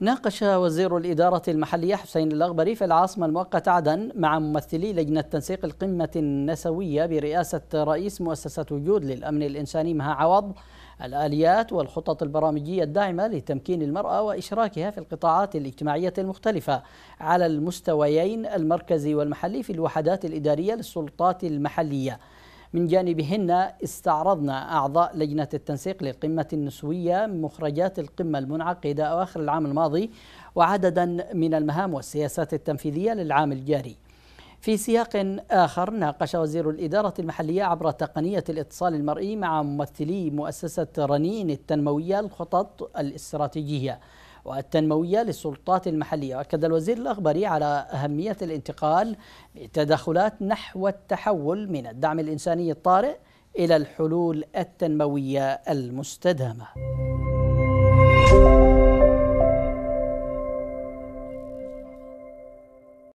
ناقش وزير الإدارة المحلية حسين الأغبري في العاصمة المؤقتة عدن مع ممثلي لجنة تنسيق القمة النسوية برئاسة رئيس مؤسسة وجود للأمن الإنساني مها عوض الآليات والخطط البرامجية الداعمة لتمكين المرأة وإشراكها في القطاعات الاجتماعية المختلفة على المستويين المركزي والمحلي في الوحدات الإدارية للسلطات المحلية من جانبهن استعرضن أعضاء لجنة التنسيق للقمة النسوية مخرجات القمة المنعقدة أواخر العام الماضي وعددا من المهام والسياسات التنفيذية للعام الجاري في سياق آخر ناقش وزير الإدارة المحلية عبر تقنية الاتصال المرئي مع ممثلي مؤسسة رنين التنموية الخطط الاستراتيجية والتنموية للسلطات المحلية أكد الوزير الأخبري على أهمية الانتقال بتدخلات نحو التحول من الدعم الإنساني الطارئ إلى الحلول التنموية المستدامة